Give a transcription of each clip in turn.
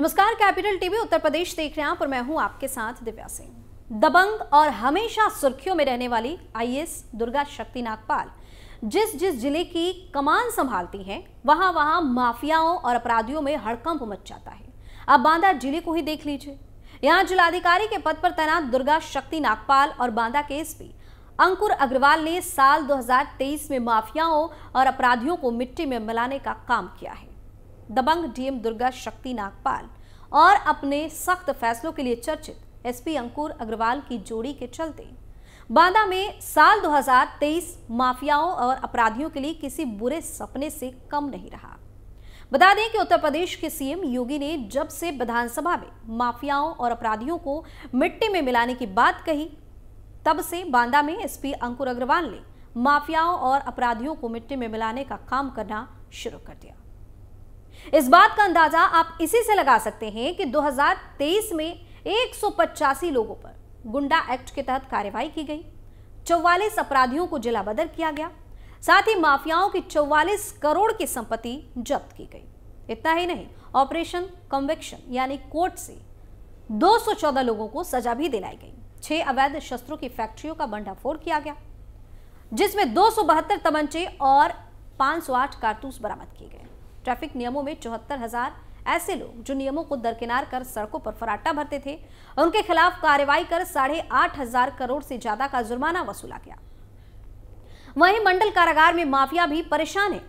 नमस्कार capital TV उत्तर प्रदेश देख रहे हैं आप और मैं हूं आपके साथ दिव्या सिंह दबंग और हमेशा सुर्खियों में रहने वाली आईएएस दुर्गा शक्ति नागपाल जिस जिस जिले की कमान संभालती हैं वहां वहां माफियाओं और अपराधियों में हड़कंप मच जाता है अब बांदा जिले को ही देख लीजिए यहाँ जिलाधिकारी के पद पर तैनात दुर्गा शक्ति नागपाल और बांदा के एस अंकुर अग्रवाल ने साल दो में माफियाओं और अपराधियों को मिट्टी में मिलाने का काम किया है दबंग डीएम दुर्गा शक्ति नागपाल और अपने सख्त फैसलों के लिए चर्चित एसपी अंकुर अग्रवाल की जोड़ी के चलते बांदा में साल 2023 माफियाओं और अपराधियों के लिए किसी बुरे सपने से कम नहीं रहा बता दें कि उत्तर प्रदेश के सीएम योगी ने जब से विधानसभा में माफियाओं और अपराधियों को मिट्टी में मिलाने की बात कही तब से बांदा में एसपी अंकुर अग्रवाल ने माफियाओं और अपराधियों को मिट्टी में मिलाने का काम करना शुरू कर दिया इस बात का अंदाजा आप इसी से लगा सकते हैं कि 2023 में एक लोगों पर गुंडा एक्ट के तहत कार्रवाई की गई चौवालीस अपराधियों को जिला बदर किया गया साथ ही माफियाओं की चौवालीस करोड़ की संपत्ति जब्त की गई इतना ही नहीं ऑपरेशन कन्वेक्शन यानी कोर्ट से 214 लोगों को सजा भी दिलाई गई छह अवैध शस्त्रों की फैक्ट्रियों का भंडाफोड़ किया गया जिसमें दो तमंचे और 508 कारतूस बरामद किए गए ट्रैफिक नियमों में चौहत्तर हजार ऐसे लोग जो नियमों को दरकिनार कर सड़कों पर फराटा भरते थे उनके खिलाफ कार्रवाई कर साढ़े आठ हजार करोड़ से ज्यादा का जुर्माना वसूला गया वहीं मंडल कारागार में माफिया भी परेशान है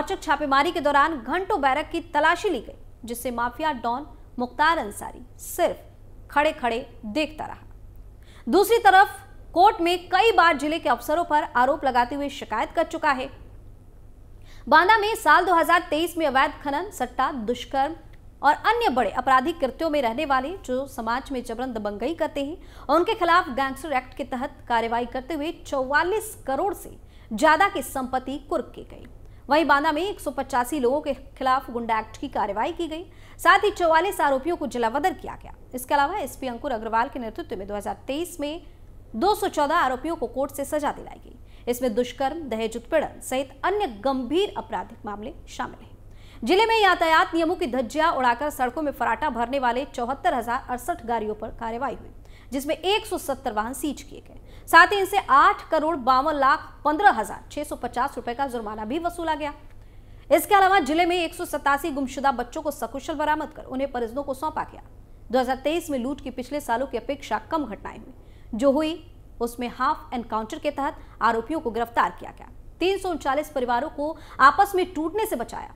औचक छापेमारी के दौरान घंटों बैरक की तलाशी ली गई जिससे माफिया डॉन मुख्तार अंसारी सिर्फ खड़े खड़े देखता रहा दूसरी तरफ कोर्ट में कई बार जिले के अफसरों पर आरोप लगाते हुए शिकायत कर चुका है बांदा में साल 2023 में अवैध खनन सट्टा दुष्कर्म और अन्य बड़े आपराधिक कृत्यों में रहने वाले जो समाज में जबरन दबंगई करते हैं और उनके खिलाफ गैंगस्टर एक्ट के तहत कार्यवाही करते हुए 44 करोड़ से ज्यादा की संपत्ति कुर्क की गई वहीं बांदा में एक लोगों के खिलाफ गुंडा एक्ट की कार्यवाही की गई साथ ही चौवालीस आरोपियों को जलावदर किया गया इसके अलावा एसपी अंकुर अग्रवाल के नेतृत्व में 2023 में 214 आरोपियों को कोर्ट से सजा दिलाई गई इसमें दुष्कर्म दहेज उत्पीड़न सहित अन्य गंभीर आपराधिक मामले शामिल हैं जिले में यातायात नियमों की धज्जिया उड़ाकर सड़कों में फराटा भरने वाले चौहत्तर हजार अड़सठ गाड़ियों पर कार्रवाई हुई जिसमें 170 वाहन सीज किए गए साथ ही इनसे 8 करोड़ बावन लाख पंद्रह हजार छह रुपए का जुर्माना भी वसूला गया इसके अलावा जिले में एक गुमशुदा बच्चों को सकुशल बरामद कर उन्हें परिजनों को सौंपा गया 2023 में लूट की पिछले सालों की अपेक्षा कम घटनाएं हुई जो हुई उसमें हाफ एनकाउंटर के तहत आरोपियों को गिरफ्तार किया गया तीन परिवारों को आपस में टूटने से बचाया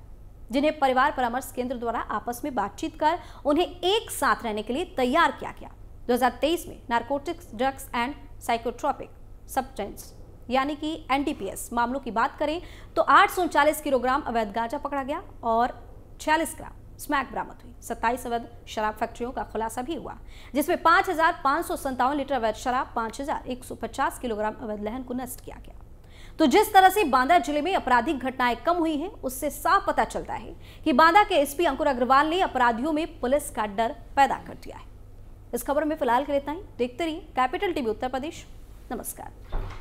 जिन्हें परिवार परामर्श केंद्र द्वारा आपस में बातचीत कर उन्हें एक साथ रहने के लिए तैयार किया गया 2023 में narcotics drugs and psychotropic substance यानी कि एनडीपीएस मामलों की बात करें तो आठ किलोग्राम अवैध गांजा पकड़ा गया और छियालीस ग्राम स्मैक बरामद हुई सत्ताईस अवैध शराब फैक्ट्रियों का खुलासा भी हुआ जिसमें पांच हजार पाँच सौ संतावन लीटर अवैध शराब पांच हजार एक सौ पचास किलोग्राम अवैध लहन को नष्ट किया गया तो जिस तरह से बांदा जिले में आपराधिक घटनाएं कम हुई हैं उससे साफ पता चलता है कि बांदा के एसपी अंकुर अग्रवाल ने अपराधियों में पुलिस का डर पैदा कर दिया है इस खबर में फिलहाल के लिए इतना ही देखते रहिए कैपिटल टीवी उत्तर प्रदेश नमस्कार